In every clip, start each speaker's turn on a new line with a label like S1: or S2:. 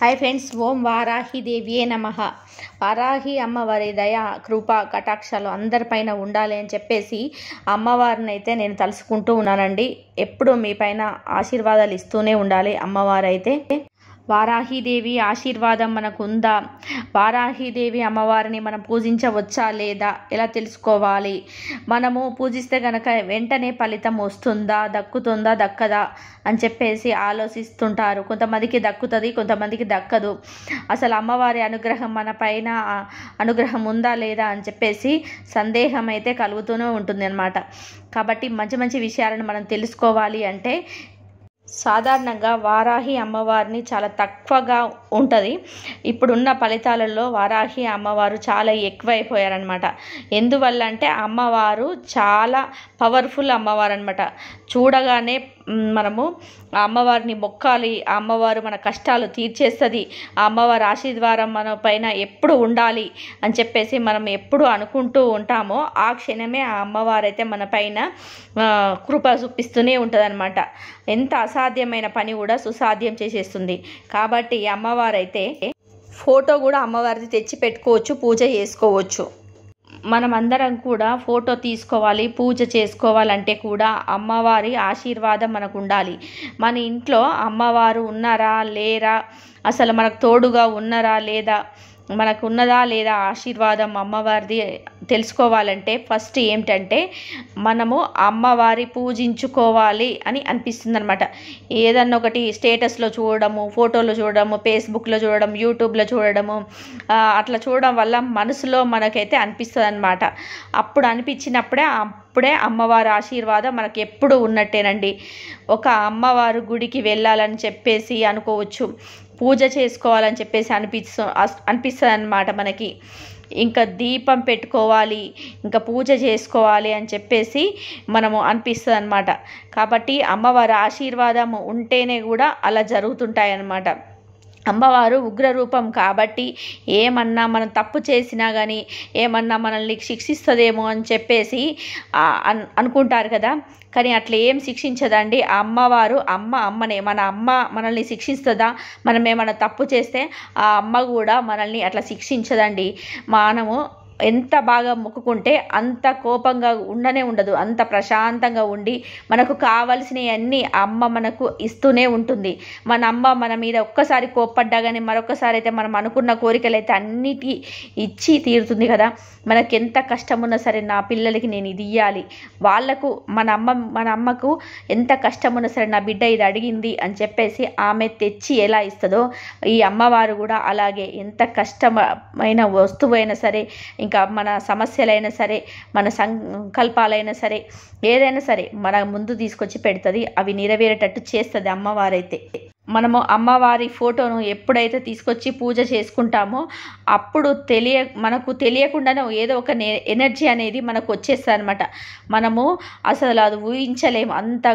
S1: hi friends ఓం వారాహిదేవియే నమ వారాహి అమ్మవారి దయ కృప కటాక్షాలు అందరిపైన ఉండాలి అని చెప్పేసి అమ్మవారిని అయితే నేను తలుసుకుంటూ ఉన్నానండి ఎప్పుడూ పైన ఆశీర్వాదాలు ఇస్తూనే ఉండాలి అమ్మవారు అయితే వారాహీదేవి ఆశీర్వాదం మనకుందా వారాహీదేవి అమ్మవారిని మనం పూజించవచ్చా లేదా ఎలా తెలుసుకోవాలి మనము పూజిస్తే గనక వెంటనే ఫలితం వస్తుందా దక్కుతుందా దక్కదా అని చెప్పేసి ఆలోచిస్తుంటారు కొంతమందికి దక్కుతుంది కొంతమందికి దక్కదు అసలు అమ్మవారి అనుగ్రహం మన పైన అనుగ్రహం ఉందా లేదా అని చెప్పేసి సందేహం అయితే కలుగుతూనే ఉంటుంది అనమాట కాబట్టి మంచి మంచి విషయాలను మనం తెలుసుకోవాలి అంటే సాధారణంగా వారాహి అమ్మవారిని చాలా తక్కువగా ఉంటుంది ఇప్పుడున్న ఫలితాలలో వారాహి అమ్మవారు చాలా ఎక్కువైపోయారనమాట ఎందువల్ల అంటే అమ్మవారు చాలా పవర్ఫుల్ అమ్మవారు అనమాట చూడగానే మనము ఆ అమ్మవారిని మొక్కాలి ఆ అమ్మవారు మన కష్టాలు తీర్చేస్తుంది ఆ అమ్మవారి ఆశీర్వారం మన పైన ఎప్పుడు ఉండాలి అని చెప్పేసి మనం ఎప్పుడు అనుకుంటూ ఉంటామో ఆ క్షణమే ఆ అమ్మవారు అయితే మన పైన కృప చూపిస్తూనే అనమాట ఎంత అసాధ్యమైన పని కూడా సుసాధ్యం చేసేస్తుంది కాబట్టి ఈ అమ్మవారు అయితే ఫోటో కూడా అమ్మవారిది తెచ్చి పెట్టుకోవచ్చు పూజ చేసుకోవచ్చు మనమందరం కూడా ఫోటో తీసుకోవాలి పూజ చేసుకోవాలంటే కూడా అమ్మవారి ఆశీర్వాదం మనకు ఉండాలి మన ఇంట్లో అమ్మవారు ఉన్నారా లేరా అసలు మనకు తోడుగా ఉన్నారా లేదా మనకు ఉన్నదా లేదా ఆశీర్వాదం అమ్మవారిది తెలుసుకోవాలంటే ఫస్ట్ ఏమిటంటే మనము అమ్మవారి పూజించుకోవాలి అని అనిపిస్తుంది అనమాట ఏదన్నా ఒకటి స్టేటస్లో చూడడము ఫోటోలు చూడడము ఫేస్బుక్లో చూడడం యూట్యూబ్లో చూడడము అట్లా చూడడం వల్ల మనసులో మనకైతే అనిపిస్తుంది అనమాట అప్పుడు అనిపించినప్పుడే అప్పుడే అమ్మవారి ఆశీర్వాదం మనకి ఎప్పుడు ఉన్నట్టేనండి ఒక అమ్మవారు గుడికి వెళ్ళాలని చెప్పేసి అనుకోవచ్చు పూజ చేసుకోవాలని చెప్పేసి అనిపిస్తు అనిపిస్తుంది అనమాట మనకి ఇంకా దీపం పెట్టుకోవాలి ఇంకా పూజ చేసుకోవాలి అని చెప్పేసి మనము అనిపిస్తుంది అనమాట కాబట్టి అమ్మవారి ఆశీర్వాదం ఉంటేనే కూడా అలా జరుగుతుంటాయి అన్నమాట అమ్మవారు ఉగ్రరూపం కాబట్టి ఏమన్నా మనం తప్పు చేసినా కానీ ఏమన్నా మనల్ని శిక్షిస్తుందేమో అని చెప్పేసి అనుకుంటారు కదా కానీ అట్లా ఏం శిక్షించదండి ఆ అమ్మవారు అమ్మ అమ్మనే మన అమ్మ మనల్ని శిక్షిస్తుందా మనం ఏమైనా తప్పు చేస్తే ఆ అమ్మ కూడా మనల్ని అట్లా శిక్షించదండి మనము ఎంత బాగా మొక్కుకుంటే అంత కోపంగా ఉండనే ఉండదు అంత ప్రశాంతంగా ఉండి మనకు కావలసినవన్నీ అమ్మ మనకు ఇస్తూనే ఉంటుంది మన అమ్మ మన మీద ఒక్కసారి కోప్పడ్డా కానీ మరొకసారి అయితే మనం అనుకున్న కోరికలు అయితే అన్నిటి ఇచ్చి తీరుతుంది కదా మనకి ఎంత కష్టం ఉన్నా సరే నా పిల్లలకి నేను ఇది ఇవ్వాలి వాళ్లకు మన అమ్మ మన అమ్మకు ఎంత కష్టం ఉన్నా సరే నా బిడ్డ ఇది అడిగింది అని చెప్పేసి ఆమె తెచ్చి ఎలా ఇస్తుందో ఈ అమ్మవారు కూడా అలాగే ఎంత కష్టమైన అయినా సరే ఇంకా ఇంకా మన సమస్యలైనా సరే మన సంకల్పాలైనా సరే ఏదైనా సరే మన ముందు తీసుకొచ్చి పెడుతుంది అవి నెరవేరేటట్టు చేస్తుంది అమ్మవారైతే మనము అమ్మవారి ఫోటోను ఎప్పుడైతే తీసుకొచ్చి పూజ చేసుకుంటామో అప్పుడు తెలియ మనకు తెలియకుండానే ఏదో ఒక ఎనర్జీ అనేది మనకు వచ్చేస్తుంది అనమాట మనము అసలు అది ఊహించలేము అంత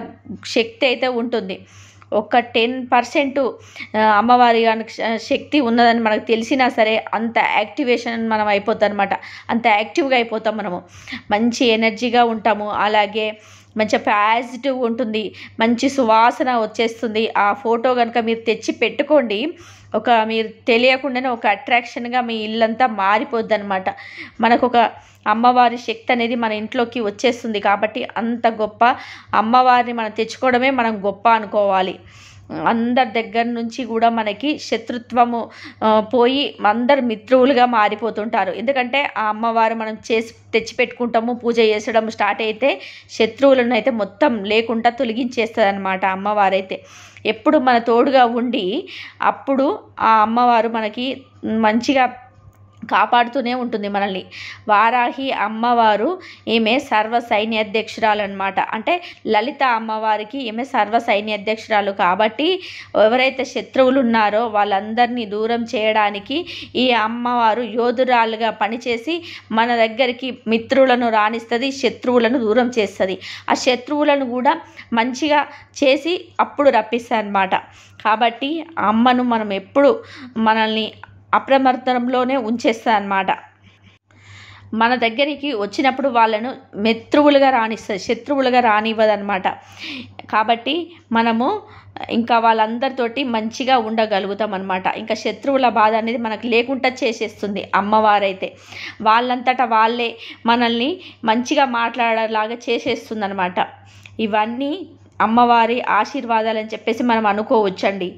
S1: శక్తి అయితే ఉంటుంది ఒక టెన్ పర్సెంట్ అమ్మవారి శక్తి ఉన్నదని మనకు తెలిసినా సరే అంత యాక్టివేషన్ మనం అయిపోతాం అనమాట అంత యాక్టివ్గా అయిపోతాం మనము మంచి ఎనర్జీగా ఉంటాము అలాగే మంచి పాజిటివ్ ఉంటుంది మంచి సువాసన వచ్చేస్తుంది ఆ ఫోటో కనుక మీరు తెచ్చి పెట్టుకోండి ఒక మీరు తెలియకుండానే ఒక అట్రాక్షన్గా మీ ఇల్లంతా మారిపోద్ది అనమాట మనకు ఒక అమ్మవారి శక్తి అనేది మన ఇంట్లోకి వచ్చేస్తుంది కాబట్టి అంత గొప్ప అమ్మవారిని మనం తెచ్చుకోవడమే మనం గొప్ప అనుకోవాలి అందరి దగ్గర నుంచి కూడా మనకి శత్రుత్వము పోయి అందరు మిత్రువులుగా మారిపోతుంటారు ఎందుకంటే ఆ అమ్మవారు మనం చేసి తెచ్చిపెట్టుకుంటాము పూజ చేసడం స్టార్ట్ అయితే శత్రువులను అయితే మొత్తం లేకుండా తొలగించేస్తుంది అనమాట అమ్మవారైతే ఎప్పుడు మన తోడుగా ఉండి అప్పుడు ఆ అమ్మవారు మనకి మంచిగా కాపాడుతూనే ఉంటుంది మనల్ని వారాహి అమ్మవారు ఈమె సర్వ సైన్యాధ్యక్షురాలు అనమాట అంటే లలిత అమ్మవారికి ఈమె సర్వ సైన్యాధ్యక్షురాలు కాబట్టి ఎవరైతే శత్రువులు ఉన్నారో వాళ్ళందరినీ దూరం చేయడానికి ఈ అమ్మవారు యోధురాలుగా పనిచేసి మన దగ్గరికి మిత్రులను రాణిస్తుంది శత్రువులను దూరం చేస్తుంది ఆ శత్రువులను కూడా మంచిగా చేసి అప్పుడు రప్పిస్తాయి అన్నమాట కాబట్టి అమ్మను మనం ఎప్పుడు మనల్ని అప్రమత్తంలోనే ఉంచేస్తుంది అనమాట మన దగ్గరికి వచ్చినప్పుడు వాళ్ళను మిత్రువులుగా రాణిస్తుంది శత్రువులుగా రానివ్వదనమాట కాబట్టి మనము ఇంకా వాళ్ళందరితోటి మంచిగా ఉండగలుగుతాం అనమాట ఇంకా శత్రువుల బాధ అనేది మనకు లేకుండా చేసేస్తుంది అమ్మవారైతే వాళ్ళంతటా వాళ్ళే మనల్ని మంచిగా మాట్లాడేలాగా చేసేస్తుంది అనమాట ఇవన్నీ అమ్మవారి ఆశీర్వాదాలు అని చెప్పేసి మనం అనుకోవచ్చండి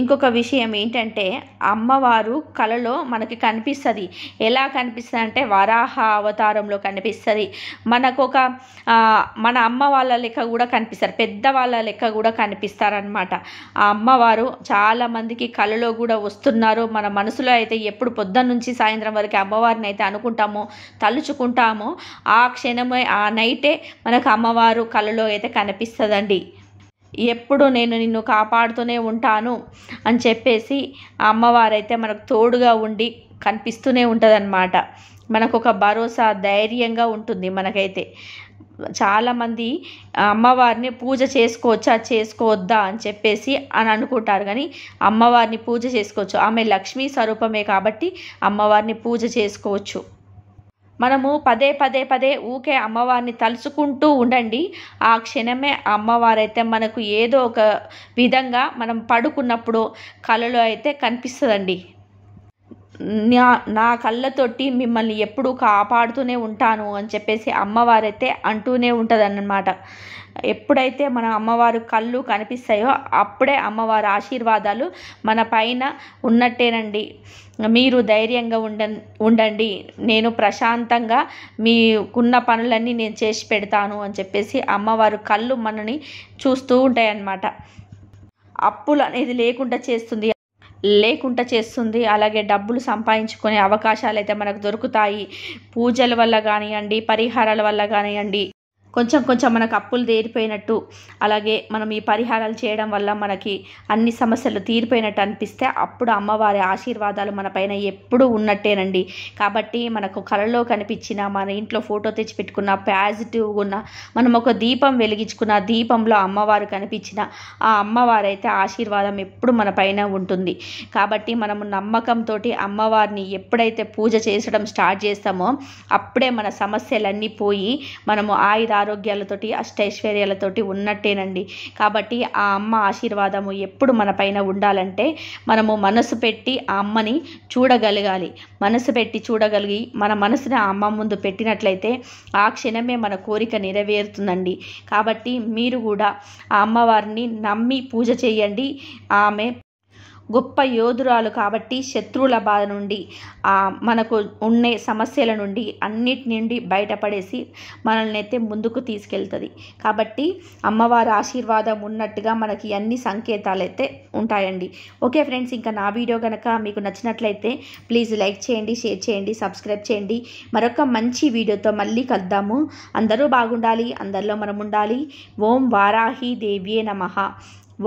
S1: ఇంకొక విషయం ఏంటంటే అమ్మవారు కళలో మనకి కనిపిస్తుంది ఎలా కనిపిస్తుంది అంటే వరాహ అవతారంలో కనిపిస్తుంది మనకు ఒక మన అమ్మ వాళ్ళ లెక్క కూడా కనిపిస్తారు పెద్దవాళ్ళ లెక్క కూడా కనిపిస్తారనమాట ఆ అమ్మవారు చాలామందికి కళలో కూడా వస్తున్నారు మన మనసులో అయితే ఎప్పుడు పొద్దున్న నుంచి సాయంత్రం వరకు అమ్మవారిని అయితే అనుకుంటామో తలుచుకుంటామో ఆ క్షణమే ఆ నైటే మనకు అమ్మవారు కళలో అయితే కనిపిస్తుందండి ఎప్పుడు నేను నిన్ను కాపాడుతూనే ఉంటాను అని చెప్పేసి ఆ అమ్మవారైతే మనకు తోడుగా ఉండి కనిపిస్తూనే ఉంటుందన్నమాట మనకు ఒక భరోసా ధైర్యంగా ఉంటుంది మనకైతే చాలామంది అమ్మవారిని పూజ చేసుకోవచ్చా చేసుకోవద్దా అని చెప్పేసి అని అనుకుంటారు కానీ అమ్మవారిని పూజ చేసుకోవచ్చు ఆమె లక్ష్మీ స్వరూపమే కాబట్టి అమ్మవారిని పూజ చేసుకోవచ్చు మనము పదే పదే పదే ఊకే అమ్మవారిని తలుచుకుంటూ ఉండండి ఆ క్షణమే అమ్మవారైతే మనకు ఏదో ఒక విధంగా మనం పడుకున్నప్పుడు కళలో అయితే కనిపిస్తుందండి నా నా కళ్ళతోటి మిమ్మల్ని ఎప్పుడూ కాపాడుతూనే ఉంటాను అని చెప్పేసి అమ్మవారైతే అంటూనే ఉంటుందన్నమాట ఎప్పుడైతే మన అమ్మవారు కళ్ళు కనిపిస్తాయో అప్పుడే అమ్మవారి ఆశీర్వాదాలు మన పైన ఉన్నట్టేనండి మీరు ధైర్యంగా ఉండ ఉండండి నేను ప్రశాంతంగా మీకున్న పనులన్నీ నేను చేసి పెడతాను అని చెప్పేసి అమ్మవారు కళ్ళు మనని చూస్తూ ఉంటాయన్నమాట అప్పులు అనేది లేకుండా చేస్తుంది లేకుండా చేస్తుంది అలాగే డబ్బులు సంపాదించుకునే అవకాశాలు అయితే మనకు దొరుకుతాయి పూజల వల్ల కానివ్వండి పరిహారాల వల్ల కానివ్వండి కొంచెం కొంచెం మనకు అప్పులు తీరిపోయినట్టు అలాగే మనం ఈ పరిహారాలు చేయడం వల్ల మనకి అన్ని సమస్యలు తీరిపోయినట్టు అనిపిస్తే అప్పుడు అమ్మవారి ఆశీర్వాదాలు మన పైన ఎప్పుడూ ఉన్నట్టేనండి కాబట్టి మనకు కళలో కనిపించిన మన ఇంట్లో ఫోటో తెచ్చిపెట్టుకున్న పాజిటివ్ పాజిటివ్గా ఉన్న మనం ఒక దీపం వెలిగించుకున్న దీపంలో అమ్మవారు కనిపించిన ఆ అమ్మవారు అయితే ఆశీర్వాదం ఎప్పుడు మన పైన ఉంటుంది కాబట్టి మనము నమ్మకంతో అమ్మవారిని ఎప్పుడైతే పూజ చేసడం స్టార్ట్ చేస్తామో అప్పుడే మన సమస్యలన్నీ పోయి మనము ఆయుధాలు ఆరోగ్యాలతోటి అష్టైశ్వర్యాలతోటి ఉన్నట్టేనండి కాబట్టి ఆ అమ్మ ఆశీర్వాదము ఎప్పుడు మన పైన ఉండాలంటే మనము మనసు పెట్టి ఆ అమ్మని చూడగలగాలి మనసు పెట్టి చూడగలిగి మన మనసుని ఆ అమ్మ ముందు పెట్టినట్లయితే ఆ క్షణమే మన కోరిక నెరవేరుతుందండి కాబట్టి మీరు కూడా ఆ అమ్మవారిని నమ్మి పూజ చేయండి ఆమె గొప్ప యోధురాలు కాబట్టి శత్రువుల బాధ నుండి మనకు ఉండే సమస్యల నుండి అన్నిటి నుండి బయటపడేసి మనల్ని అయితే ముందుకు తీసుకెళ్తుంది కాబట్టి అమ్మవారి ఆశీర్వాదం ఉన్నట్టుగా మనకి అన్ని సంకేతాలు అయితే ఉంటాయండి ఓకే ఫ్రెండ్స్ ఇంకా నా వీడియో కనుక మీకు నచ్చినట్లయితే ప్లీజ్ లైక్ చేయండి షేర్ చేయండి సబ్స్క్రైబ్ చేయండి మరొక మంచి వీడియోతో మళ్ళీ కలుద్దాము అందరూ బాగుండాలి అందరిలో మనం ఉండాలి ఓం వారాహి దేవ్యే నమ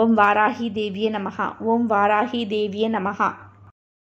S1: ओं वाराही देव्ये नमः ओं वाराही देव्ये नमः